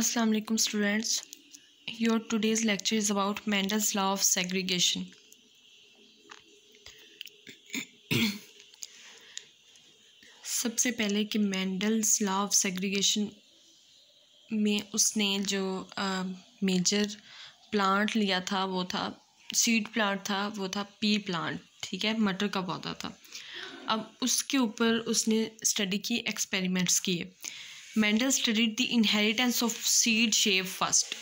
Aslam students your today's lecture is about Mendel's law of segregation सबसे पहले कि Mendel's law of segregation में उसने जो मेजर प्लांट लिया था वो था सीड प्लांट था वो था पी प्लांट ठीक है मटर का पौधा था अब उसके ऊपर उसने स्टडी की एक्सपेरिमेंट्स किए Mendel studied the inheritance of seed shape first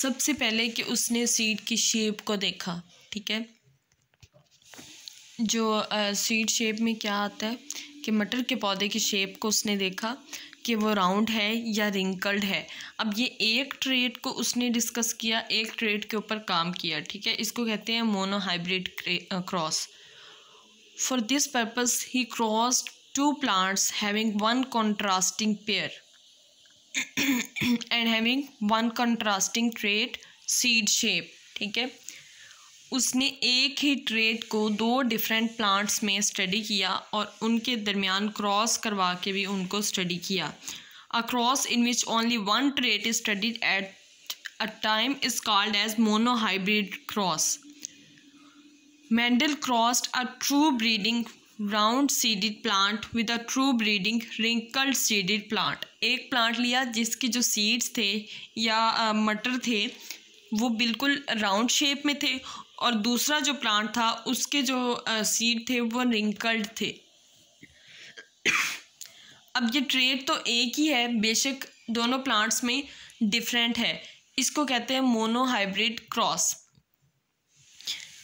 सबसे पहले कि उसने सीड की शेप को देखा ठीक है जो सीड uh, शेप में क्या आता है कि मटर के पौधे की शेप को उसने देखा कि वो राउंड है या रिंकल्ड है अब ये एक ट्रेड को उसने डिस्कस किया एक ट्रेड के ऊपर काम किया ठीक है इसको कहते हैं monohybrid cross for this purpose he crossed two plants having one contrasting pair and having one contrasting trait seed shape ठीक है उसने एक ही ट्रेड को दो डिफरेंट प्लांट्स में स्टडी किया और उनके दरमियान क्रॉस करवा के भी उनको स्टडी किया a cross in which only one trait is studied at a time is called as monohybrid cross Mendel crossed a true breeding round seeded plant with a true breeding wrinkled seeded plant एक plant लिया जिसके जो seeds थे या मटर थे वो बिल्कुल राउंड शेप में थे और दूसरा जो प्लांट था उसके जो सीड थे वो रिंकल्ड थे अब ये ट्रेड तो एक ही है बेशक दोनों प्लांट्स में डिफरेंट है इसको कहते हैं मोनो हाइब्रिड क्रॉस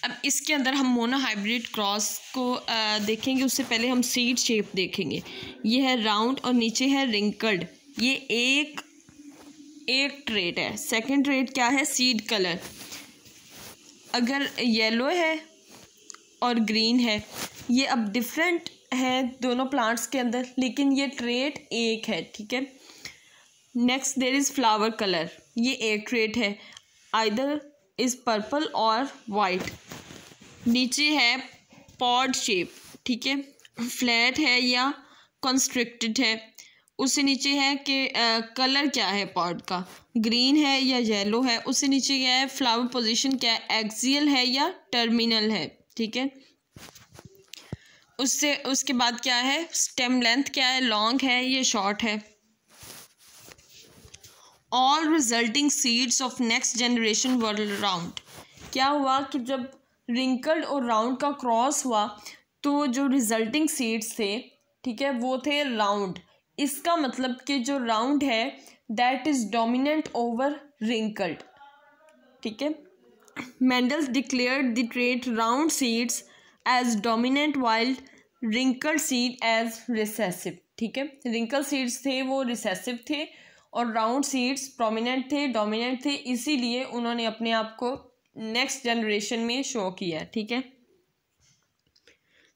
अब इसके अंदर हम मोनो हाइब्रिड क्रॉस को आ, देखेंगे उससे पहले हम सीड शेप देखेंगे ये है राउंड और नीचे है रिंकल्ड ये एक एक ट्रेड है सेकंड ट्रेड क्या है सीड कलर अगर येलो है और ग्रीन है ये अब डिफरेंट है दोनों प्लांट्स के अंदर लेकिन ये ट्रेट एक है ठीक है next there is flower colour ये एक ट्रेट है आइदर इज़ पर्पल और वाइट नीचे है पॉड शेप ठीक है फ्लैट है या कंस्ट्रिक्टेड है उससे नीचे है कि कलर क्या है पॉड का ग्रीन है या येलो है उससे नीचे क्या है फ्लावर पोजीशन क्या है एक्सियल है या टर्मिनल है ठीक है उससे उसके बाद क्या है स्टेम लेंथ क्या है लॉन्ग है या शॉर्ट है all resulting seeds of next generation were round क्या हुआ कि जब रिंकल्ड और राउंड का क्रॉस हुआ तो जो रिजल्टिंग सीड्स थे ठीक है वो थे राउंड इसका मतलब कि जो राउंड है that is dominant over wrinkled ठीक है Mendel's declared the trait round seeds as dominant while wrinkled seed as recessive ठीक है रिंकल सीड्स थे वो रिसेसिव थे और राउंड सीड्स प्रोमिनेंट थे डोमिनेंट थे इसीलिए उन्होंने अपने आप को नेक्स्ट जनरेशन में शो किया ठीक है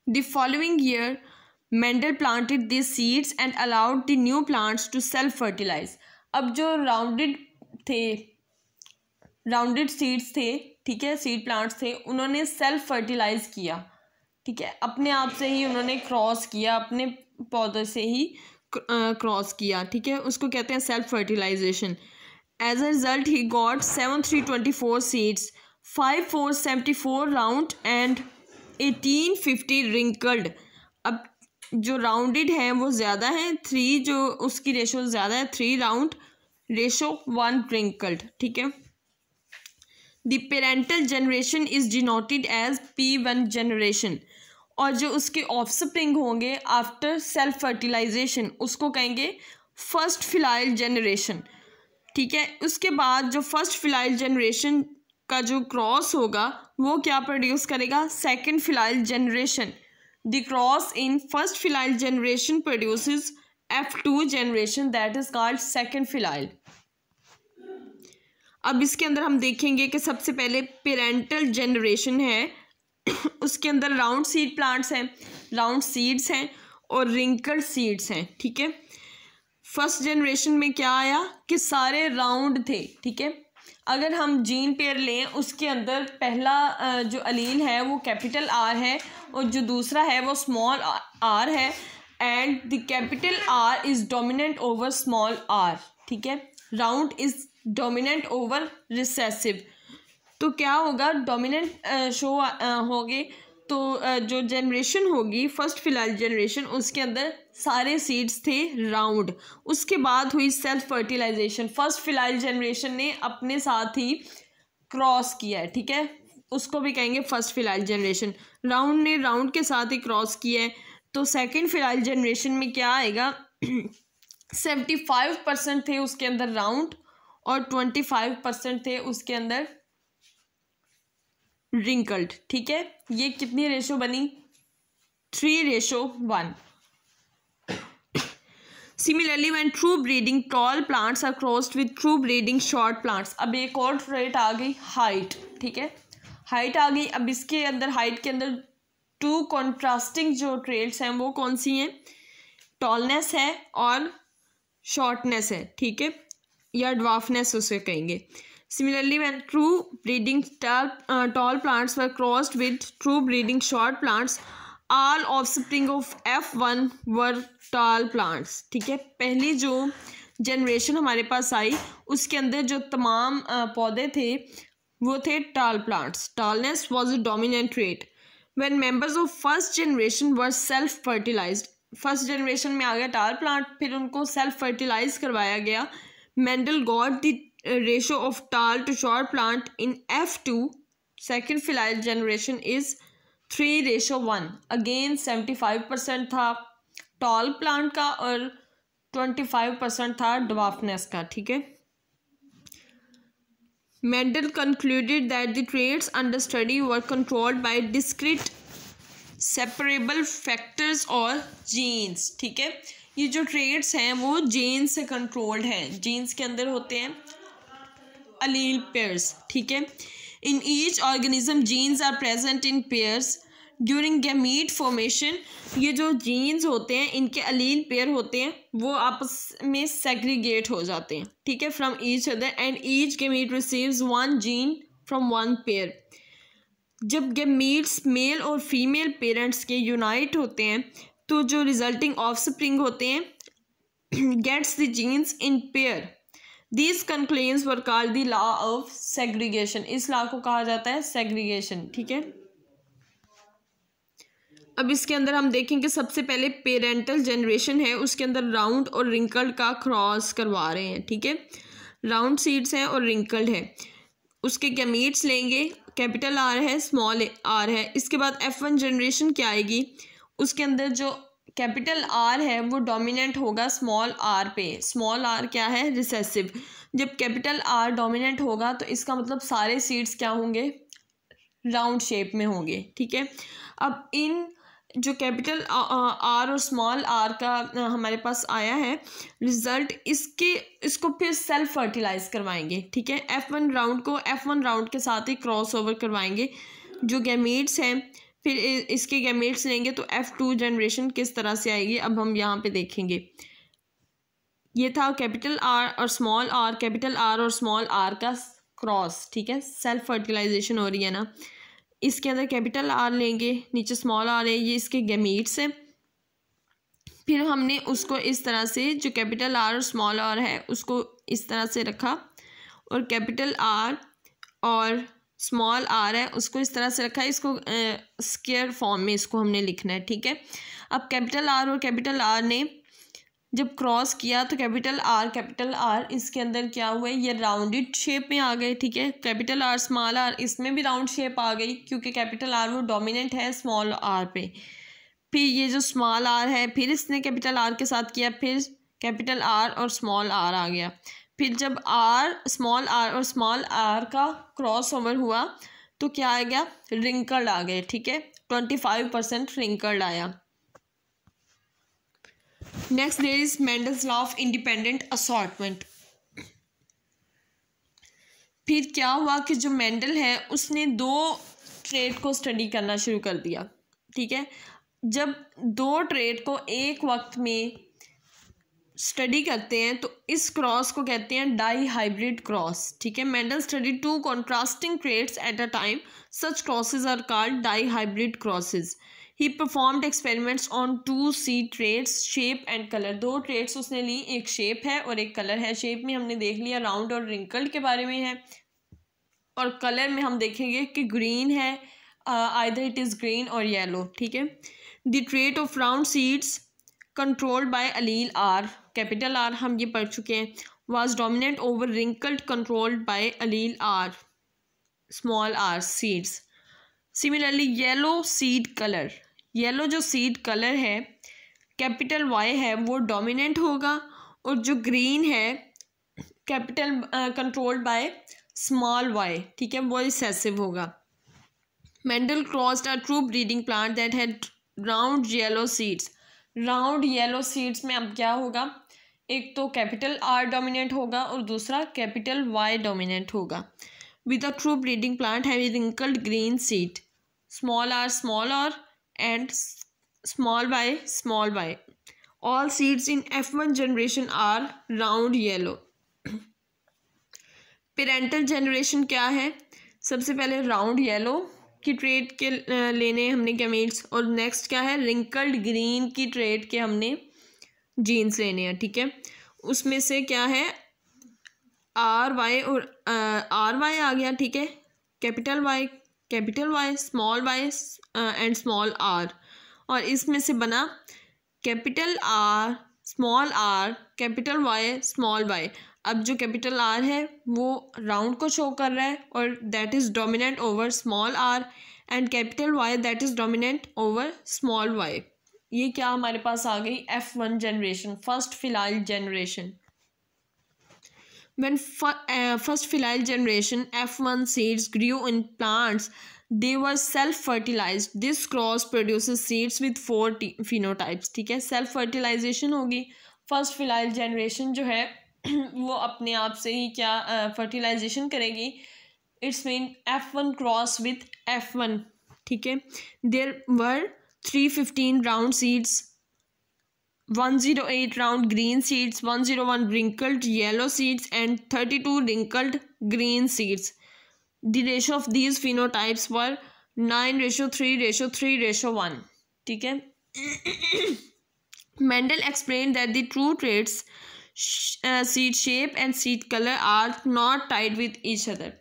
the following year Mendel planted this seeds and allowed the new plants to self fertilise अब जो राउंडेड थे राउंडेड सीड्स थे ठीक है सीड प्लांट्स थे उन्होंने सेल्फ फर्टिलाइज किया ठीक है अपने आप से ही उन्होंने क्रॉस किया अपने पौधे से ही क्रॉस किया ठीक है उसको कहते हैं self fertilisation as a result he got seven three twenty four seeds five four seventy four round and eighteen fifty wrinkled अब जो राउंडेड हैं वो ज़्यादा हैं थ्री जो उसकी रेशो ज़्यादा है three round ratio one wrinkled ठीक है the parental generation is denoted as P one generation और जो उसके ऑफस्प्रिंग होंगे आफ्टर सेल्फ फर्टिलाइजेशन उसको कहेंगे फर्स्ट फिलाइल जनरेशन ठीक है उसके बाद जो फर्स्ट फिलाइल जनरेशन का जो क्रॉस होगा वो क्या प्रोड्यूस करेगा second filial generation the cross in first filial generation produces F two generation that is called second filial अब इसके अंदर हम देखेंगे कि सबसे पहले पेरेंटल जनरेशन है उसके अंदर राउंड सीड प्लांट्स हैं राउंड सीड्स हैं और रिंकल सीड्स हैं ठीक है फर्स्ट जनरेशन में क्या आया कि सारे राउंड थे ठीक है अगर हम जीन पेयर लें उसके अंदर पहला जो अलील है वो कैपिटल आर है और जो दूसरा है वो स्मॉल आर है and the capital R is dominant over small R ठीक है round is dominant over recessive तो क्या होगा डोमिनेंट शो होगे तो जो जनरेशन होगी फर्स्ट फिलहाल जनरेशन उसके अंदर सारे सीड्स थे राउंड उसके बाद हुई self fertilization first filial generation ने अपने साथ ही क्रॉस किया है ठीक है उसको भी कहेंगे फर्स्ट फिलहाल जनरेशन राउंड ने राउंड के साथ ही क्रॉस किया है तो सेकेंड फिलहाल जनरेशन में क्या आएगा सेवेंटी फाइव परसेंट थे उसके अंदर राउंड और ट्वेंटी फाइव परसेंट थे उसके अंदर रिंकल्ड ठीक है ये कितनी रेशो बनी three ratio one similarly when true breeding tall plants are crossed with true breeding short plants अब एक और रेट आ गई हाइट ठीक है हाइट आ गई अब इसके अंदर हाइट के अंदर टू कॉन्ट्रास्टिंग जो ट्रेड्स हैं वो कौन सी हैं टॉलनेस है और शॉर्टनेस है ठीक है या डवाफनेस उसे कहेंगे Similarly, when true breeding tall, uh, tall plants were crossed with true breeding short plants, all offspring of F1 were tall plants. ठीक है पहली जो जनरेशन हमारे पास आई उसके अंदर जो तमाम uh, पौधे थे वो थे tall plants tallness was a dominant trait when members of first generation were self fertilize first generation में आ गया टाल प्लांट फिर उनको सेल्फ फर्टिलाइज करवाया गया Mendel got the ratio of two to plant in F two second phyllide generation is three ratio one again seventy five percent था tall plant का और ट्वेंटी फाइव परसेंट था डवाफनेस का ठीक है Mendel concluded that the traits under study were controlled by discrete separable factors और genes ठीक है ये जो ट्रेड्स हैं वो जीन्स से कंट्रोल्ड हैं जीन्स के अंदर होते हैं अलील पेयर्स ठीक है in each organism genes are present in pairs during gamete formation ये जो जीन्स होते हैं इनके अलील पेयर होते हैं वो आपस में सेग्रीगेट हो जाते हैं ठीक है from each other and each gamete receives one gene from one pair जब गैमीट्स मेल और फीमेल पेरेंट्स के यूनाइट होते हैं तो जो रिजल्टिंग ऑफ स्प्रिंग होते हैं gets the genes in pair these conclusions were call the law of segregation इस लॉ को कहा जाता है सेग्रीगेशन ठीक है अब इसके अंदर हम देखेंगे सबसे पहले पेरेंटल जनरेशन है उसके अंदर राउंड और रिंकल्ड का क्रॉस करवा रहे हैं ठीक है राउंड सीड्स हैं और रिंकल्ड है उसके गमीट्स लेंगे कैपिटल आर है स्मॉल आर है इसके बाद एफ वन जनरेशन क्या आएगी उसके अंदर जो कैपिटल आर है वो डोमिनेंट होगा स्मॉल आर पे स्मॉल आर क्या है रिसेसिव जब कैपिटल आर डोमिनेंट होगा तो इसका मतलब सारे सीड्स क्या होंगे राउंड शेप में होंगे ठीक है अब इन जो कैपिटल आर और स्मॉल आर का हमारे पास आया है रिजल्ट इसके इसको फिर सेल्फ फर्टिलाइज करवाएंगे ठीक है एफ वन राउंड को एफ वन राउंड के साथ ही क्रॉस ओवर करवाएंगे जो गैमेट्स हैं फिर इसके गैमेट्स लेंगे तो एफ़ टू जनरेशन किस तरह से आएगी अब हम यहाँ पे देखेंगे ये था कैपिटल आर और स्मॉल आर कैपिटल आर और स्मॉल आर का क्रॉस ठीक है सेल्फ फर्टिलाइजेशन हो रही है ना इसके अंदर कैपिटल आर लेंगे नीचे स्मॉल आर है ये इसके गैमेट्स हैं फिर हमने उसको इस तरह से जो कैपिटल आर और स्मॉल आर है उसको इस तरह से रखा और कैपिटल आर और स्मॉल आर है उसको इस तरह से रखा है इसको स्केयर फॉर्म में इसको हमने लिखना है ठीक है अब कैपिटल आर और कैपिटल आर ने जब क्रॉस किया तो कैपिटल आर कैपिटल आर इसके अंदर क्या हुआ ये राउंडेड शेप में आ गए ठीक है कैपिटल आर स्मॉल आर इसमें भी राउंड शेप आ गई क्योंकि कैपिटल आर वो डोमिनेंट है स्मॉल आर पे फिर ये जो स्मॉल आर है फिर इसने कैपिटल आर के साथ किया फिर कैपिटल आर और स्मॉल आर आ गया फिर जब आर स्मॉल आर और स्मॉल आर का क्रॉस ओवर हुआ तो क्या आ गया रिंकल्ड आ गए ठीक है ट्वेंटी फाइव परसेंट रिंकल्ड आया next day is Mendel's law of independent assortment फिर क्या हुआ कि जो मेंडल है उसने दो ट्रेड को स्टडी करना शुरू कर दिया ठीक है जब दो ट्रेड को एक वक्त में स्टडी करते हैं तो इस क्रॉस को कहते हैं डाई हाइब्रिड क्रॉस ठीक है Mendel study two contrasting traits at a time such crosses are called dihybrid crosses he performed experiments on two seed traits shape and colour दो ट्रेड्स उसने ली एक शेप है और एक कलर है शेप में हमने देख लिया राउंड और रिंकल्ड के बारे में है और कलर में हम देखेंगे कि ग्रीन है आइदर इट इज़ ग्रीन और येलो ठीक है the trait of round seeds controlled by allele R capital R हम ये पढ़ चुके हैं was dominant over wrinkled controlled by allele R small R seeds similarly yellow seed colour yellow जो seed colour है कैपिटल वाई है वो dominant होगा और जो ग्रीन है capital controlled by small Y ठीक है वो एक्सेसिव होगा Mendel crossed are true breeding plant that had round yellow seeds round yellow seeds में अब क्या होगा एक तो कैपिटल आर डोमिनेंट होगा और दूसरा कैपिटल वाई डोमिनेंट होगा with a true breeding plant है wrinkled green seed small R small R and small Y small Y all seeds in F one generation are round yellow parental generation क्या है सबसे पहले round yellow की trade के लेने हमने gametes और नेक्स्ट क्या है रिंकल्ड ग्रीन की ट्रेड के हमने जीन्स लेने हैं ठीक है उसमें से क्या है आर वाई और आर वाई आ गया ठीक है capital Y capital Y small Y and small R और इसमें से बना capital R small R capital Y small Y अब जो कैपिटल आर है वो राउंड को शो कर रहा है और that is dominant over small R and capital Y that is dominant over small Y ये क्या हमारे पास आ गई F one generation first filial generation first first generation F one seeds grew in plants they were self fertilize this cross produce seeds with four phenotypes ठीक है self fertilization होगी first filial generation जो है वो अपने आप से ही क्या फर्टिलाइजेशन uh, करेगी it's mean F one cross with F one ठीक है there were three fifteen round seeds one zero eight round green seeds one zero one wrinkled yellow seeds and thirty two wrinkled green seeds the ratio of these phenotypes were nine ratio three ratio three ratio one ठीक है Mendel explain that the true traits seed shape and seed colour are not tied with each other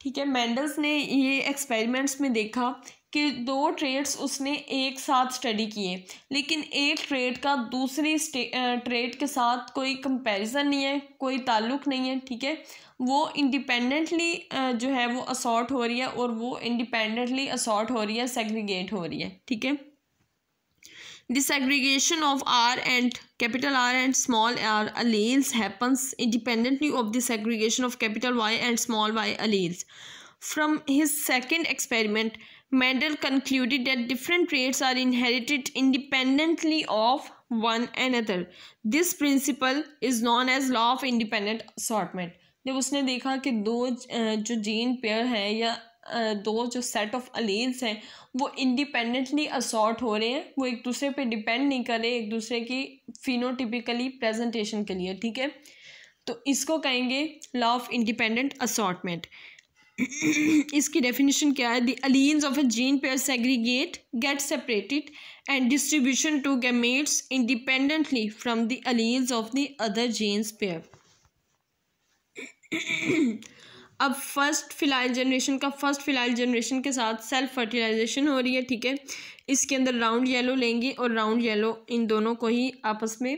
ठीक है Mendel's ने ये experiments में देखा कि दो ट्रेड्स उसने एक साथ स्टडी किए लेकिन एक ट्रेड का दूसरी ट्रेड के साथ कोई कंपैरिजन नहीं है कोई ताल्लुक नहीं है ठीक है वो इंडिपेंडेंटली जो है वो असॉर्ट हो रही है और वो इंडिपेंडेंटली असॉर्ट हो रही है सेग्रीगेट हो रही है ठीक है segregation of R and capital R and small R alleles happens independently of segregation of capital Y and small Y alleles From his second experiment, Mendel concluded that different traits are inherited independently of one another. This principle is known as law of independent assortment. जब उसने देखा कि दो जो gene pair हैं या दो जो सेट ऑफ अलील्स हैं वो इंडिपेंडेंटली असॉर्ट हो रहे हैं वो एक दूसरे पे डिपेंड नहीं कर रहे एक दूसरे की फिनोटिपिकली प्रेजेंटेशन के लिए ठीक है तो इसको कहेंगे लॉ ऑफ इंडिपेंडेंट असॉर्टमेंट इसकी डेफिनेशन क्या है the alleles of a gene pair segregate get separated and distribution to gametes independently from the alleles of the other genes pair अब फर्स्ट फिलाइल जनरेशन का फर्स्ट फिलाइल जनरेशन के साथ self fertilisation हो रही है ठीक है इसके अंदर राउंड येलो लेंगे और राउंड येलो इन दोनों को ही आपस में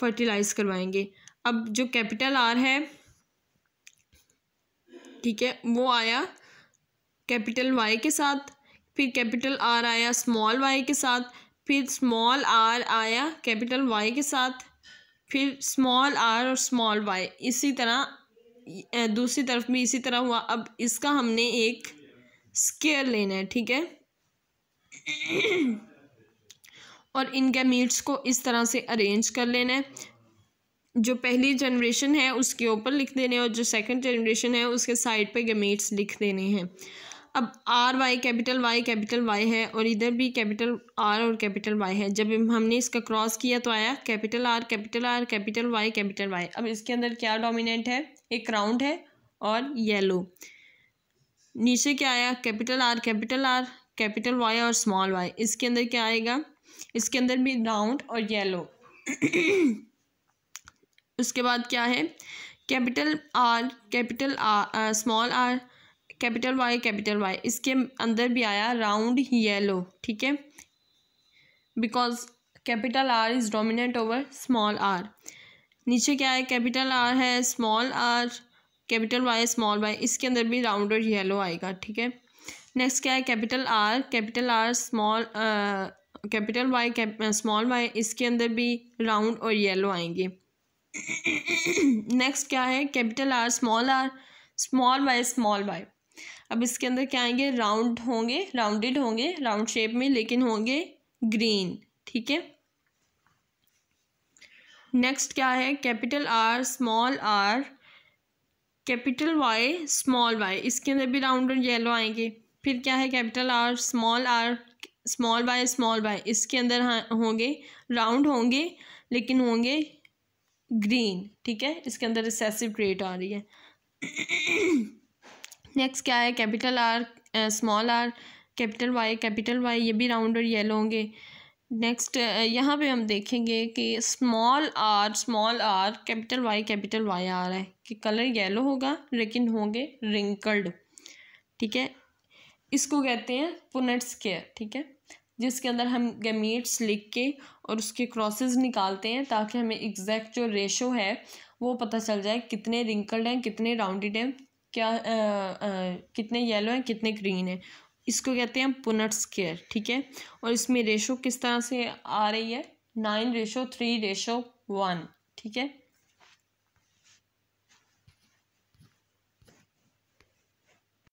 फर्टिलाइज करवाएंगे अब जो कैपिटल आर है ठीक है वो आया कैपिटल वाई के साथ फिर कैपिटल आर आया स्मॉल वाई के साथ फिर स्मॉल आर आया कैपिटल वाई के साथ फिर स्मॉल आर और स्मॉल वाई इसी तरह दूसरी तरफ भी इसी तरह हुआ अब इसका हमने एक स्केयर लेना है ठीक है और इनके मीट्स को इस तरह से अरेंज कर लेना है जो पहली जनरेशन है उसके ऊपर लिख देने हैं और जो सेकंड जनरेशन है उसके साइड पे गमेट्स लिख देने हैं अब R Y capital Y capital Y है और इधर भी कैपिटल आर और कैपिटल वाई है जब हमने इसका क्रॉस किया तो आया capital R capital R capital Y capital Y अब इसके अंदर क्या डोमिनेंट है एक राउंड है और येलो नीचे क्या आया capital R capital R capital Y और स्मॉल वाई इसके अंदर क्या आएगा इसके अंदर भी राउंड और येलो उसके बाद क्या है capital R capital R small R capital Y capital Y इसके अंदर भी आया राउंड येलो ठीक है because capital R is dominate over small R नीचे क्या है कैपिटल आर है small R capital Y small Y इसके अंदर भी राउंड और येलो आएगा ठीक है नेक्स्ट क्या है capital R capital R small capital Y small Y इसके अंदर भी राउंड और येलो आएंगे नेक्स्ट क्या है capital R small R small Y small Y अब इसके अंदर क्या आएंगे राउंड होंगे राउंडेड होंगे राउंड शेप में लेकिन होंगे ग्रीन ठीक है नेक्स्ट क्या है capital R small R capital Y small Y इसके अंदर भी राउंड और येलो आएंगे फिर क्या है capital R small R small Y small Y इसके अंदर हाँ, होंगे राउंड होंगे लेकिन होंगे ग्रीन ठीक है इसके अंदर रिसेसिव ट्रेट आ रही है नेक्स्ट क्या है capital R small R capital Y capital Y ये भी राउंड और येलो होंगे नेक्स्ट यहाँ पे हम देखेंगे कि small R small R capital Y capital Y आ रहा है कि कलर येलो होगा लेकिन होंगे रिंकल्ड ठीक है इसको कहते हैं पुनट स्केयर ठीक है जिसके अंदर हम गमीट्स लिख के और उसके क्रॉसेस निकालते हैं ताकि हमें एग्जैक्ट जो रेशो है वो पता चल जाए कितने रिंकल्ड हैं कितने राउंडेड हैं क्या आ, आ, कितने येलो हैं कितने ग्रीन हैं इसको कहते हैं पुनट स्केयर ठीक है और इसमें रेशो किस तरह से आ रही है nine ratio three ratio one ठीक है